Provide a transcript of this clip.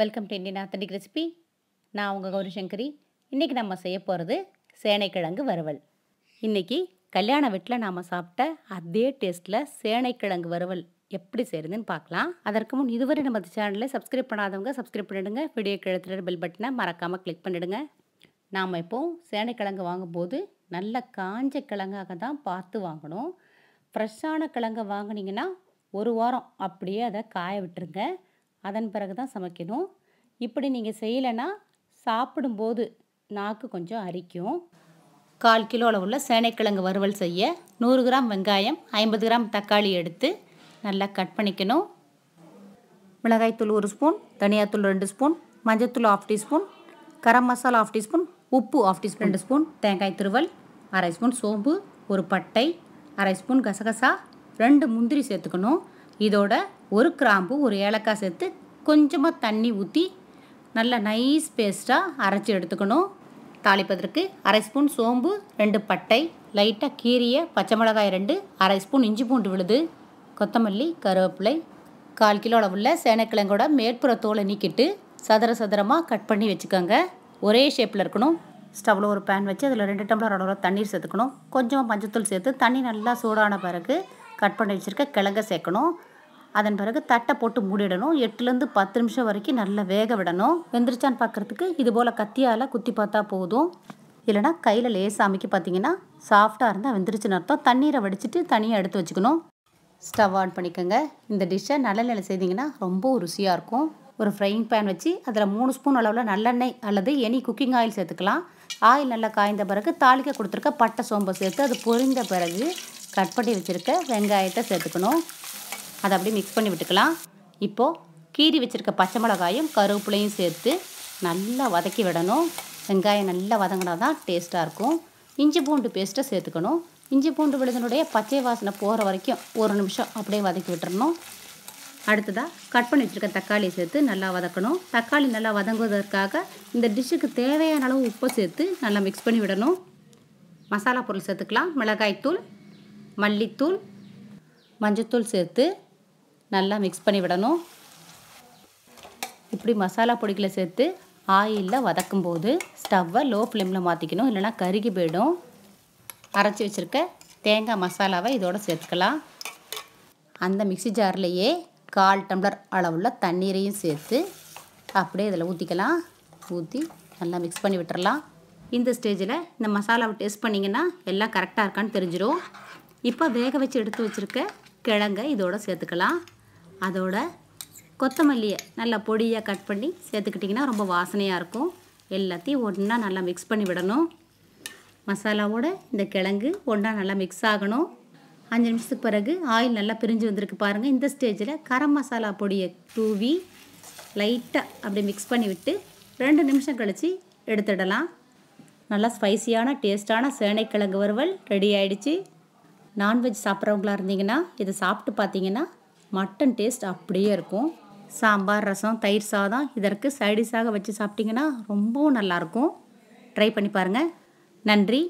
welcome to Indian authentic recipe நான் உங்கள் கௌரிசங்கரி இன்றைக்கி நம்ம செய்ய போகிறது சேனைக்கிழங்கு வறுவல் இன்றைக்கி கல்யாண வீட்டில் நாம் சாப்பிட்ட அதே டேஸ்ட்டில் சேனைக்கிழங்கு வறுவல் எப்படி செய்யுதுன்னு பார்க்கலாம் அதற்கு முன் இதுவரை நம்ம சேனலில் சப்ஸ்கிரைப் பண்ணாதவங்க சப்ஸ்கிரைப் பண்ணிவிடுங்க வீடியோ கிழத்துற பெல் பட்டனை மறக்காமல் கிளிக் பண்ணிவிடுங்க நாம் இப்போது சேனைக்கிழங்கு வாங்கும்போது நல்ல காஞ்ச கிழங்காக தான் பார்த்து வாங்கணும் ஃப்ரெஷ்ஷான கிழங்கை வாங்கினீங்கன்னா ஒரு வாரம் அப்படியே அதை காய விட்டுருங்க அதன் பிறகு தான் சமைக்கணும் இப்படி நீங்கள் செய்யலைன்னா சாப்பிடும்போது நாக்கு கொஞ்சம் அரிக்கும் கால் கிலோ அளவுள்ள சேனைக்கிழங்கு வறுவல் செய்ய நூறு கிராம் வெங்காயம் ஐம்பது கிராம் தக்காளி எடுத்து நல்லா கட் பண்ணிக்கணும் மிளகாய்த்தூள் ஒரு ஸ்பூன் தனியாத்தூள் ரெண்டு ஸ்பூன் மஞ்சத்தூள் half teaspoon garam masala half teaspoon உப்பு ஆஃப் டீஸ்பூன் ரெண்டு ஸ்பூன் தேங்காய் துருவல் அரை ஸ்பூன் சோம்பு ஒரு பட்டை அரை ஸ்பூன் கசகசா ரெண்டு முந்திரி சேர்த்துக்கணும் இதோட ஒரு கிராம்பு ஒரு ஏலக்காய் சேர்த்து கொஞ்சமாக தண்ணி ஊற்றி நல்லா நைஸ் பேஸ்ட்டாக அரைச்சி எடுத்துக்கணும் தாளிப்பதற்கு அரை ஸ்பூன் சோம்பு ரெண்டு பட்டை லைட்டாக கீரியை பச்சை மிளகாய் ரெண்டு அரை ஸ்பூன் இஞ்சி பூண்டு விழுது கொத்தமல்லி கருவேப்பிலை கால் கிலோ அளவுள்ள சேனைக்கிழங்கோட மேற்புற தோலை நீக்கிட்டு சதுர சதுரமாக கட் பண்ணி வச்சுக்கோங்க ஒரே ஷேப்பில் இருக்கணும் ஸ்டவ்வில் ஒரு பேன் வச்சு அதில் ரெண்டு டம்ளர் அளவில் தண்ணீர் சேர்த்துக்கணும் கொஞ்சம் மஞ்சத்தூள் சேர்த்து தண்ணி நல்லா சூடான பிறகு கட் பண்ணி வச்சுருக்க கிழங்க சேர்க்கணும் அதன் பிறகு தட்டை போட்டு மூடிடணும் எட்டுலேருந்து பத்து நிமிஷம் வரைக்கும் நல்லா வேக விடணும் வெந்துருச்சான்னு பார்க்குறதுக்கு இது போல் கத்தியால் குத்தி பார்த்தா போதும் இல்லைனா கையில் லேசாக அமைக்க பார்த்தீங்கன்னா சாஃப்டாக இருந்தால் வெந்துருச்சுன்னு அர்த்தம் தண்ணீரை வடிச்சிட்டு தனியாக எடுத்து வச்சுக்கணும் ஸ்டவ் ஆன் பண்ணிக்கோங்க இந்த டிஷ்ஷை நல்லெண்ணெயில் செய்திங்கன்னா ரொம்ப ருசியாக இருக்கும் ஒரு ஃப்ரைங் பேன் வச்சு அதில் மூணு ஸ்பூன் அளவில் நல்லெண்ணெய் அல்லது எனி குக்கிங் ஆயில் சேர்த்துக்கலாம் ஆயில் நல்லா காய்ந்த பிறகு தாளிக்க கொடுத்துருக்க பட்டை சோம்பை சேர்த்து அது பொரிந்த பிறகு கட் பண்ணி வச்சுருக்க வெங்காயத்தை சேர்த்துக்கணும் அதை அப்படியே மிக்ஸ் பண்ணி விட்டுக்கலாம் இப்போது கீறி வச்சுருக்க பச்சை மிளகாயும் கருவேப்பிலையும் சேர்த்து நல்லா வதக்கி விடணும் வெங்காயம் நல்லா வதங்கினா தான் டேஸ்ட்டாக இருக்கும் இஞ்சி பூண்டு பேஸ்ட்டை சேர்த்துக்கணும் இஞ்சி பூண்டு விழுதனுடைய பச்சை வாசனை போகிற வரைக்கும் ஒரு நிமிஷம் அப்படியே வதக்கி விட்டுறணும் அடுத்ததாக கட் பண்ணி வச்சுருக்க தக்காளியை சேர்த்து நல்லா வதக்கணும் தக்காளி நல்லா வதங்குவதற்காக இந்த டிஷ்ஷுக்கு தேவையான அளவு உப்பை சேர்த்து நல்லா மிக்ஸ் பண்ணி விடணும் மசாலா பொருள் சேர்த்துக்கலாம் மிளகாய்த்தூள் மல்லித்தூள் மஞ்சத்தூள் சேர்த்து நல்லா மிக்ஸ் பண்ணி விடணும் இப்படி மசாலா பொடிகளை சேர்த்து ஆயிலில் வதக்கும் போது ஸ்டவ்வை லோ ஃப்ளேமில் மாற்றிக்கணும் இல்லைனா கருகி போயிடும் அரைச்சி வச்சுருக்க தேங்காய் மசாலாவை இதோடு சேர்த்துக்கலாம் அந்த மிக்சி ஜார்லேயே கால் டம்ளர் அளவில் தண்ணீரையும் சேர்த்து அப்படியே இதில் ஊற்றிக்கலாம் ஊற்றி நல்லா மிக்ஸ் பண்ணி விட்டுறலாம் இந்த ஸ்டேஜில் இந்த மசாலாவை டேஸ்ட் பண்ணிங்கன்னா எல்லாம் கரெக்டாக இருக்கான்னு தெரிஞ்சிடும் இப்போ வேக வச்சு எடுத்து வச்சுருக்க கிழங்கை இதோடு சேர்த்துக்கலாம் அதோட கொத்தமல்லியை நல்லா பொடியாக கட் பண்ணி சேர்த்துக்கிட்டிங்கன்னா ரொம்ப வாசனையாக இருக்கும் எல்லாத்தையும் ஒன்றா நல்லா மிக்ஸ் பண்ணி விடணும் மசாலாவோட இந்த கிழங்கு ஒன்றா நல்லா மிக்ஸ் ஆகணும் அஞ்சு நிமிஷத்துக்கு பிறகு ஆயில் நல்லா பிரிஞ்சு வந்திருக்கு பாருங்கள் இந்த ஸ்டேஜில் கரம் மசாலா பொடியை தூவி லைட்டாக அப்படி மிக்ஸ் பண்ணி விட்டு ரெண்டு நிமிஷம் கழித்து எடுத்துடலாம் நல்லா ஸ்பைசியான டேஸ்ட்டான சேனைக்கிழங்கு வறுவல் ரெடி ஆகிடுச்சி நான்வெஜ் சாப்பிட்றவங்களா இருந்தீங்கன்னா இதை சாப்பிட்டு பார்த்தீங்கன்னா மட்டன் டேஸ்ட் அப்படியே இருக்கும் சாம்பார் ரசம் தயிர் சாதம் இதற்கு சைடிஷாக வச்சு சாப்பிட்டிங்கன்னா ரொம்பவும் நல்லாயிருக்கும் ட்ரை பண்ணி பாருங்கள் நன்றி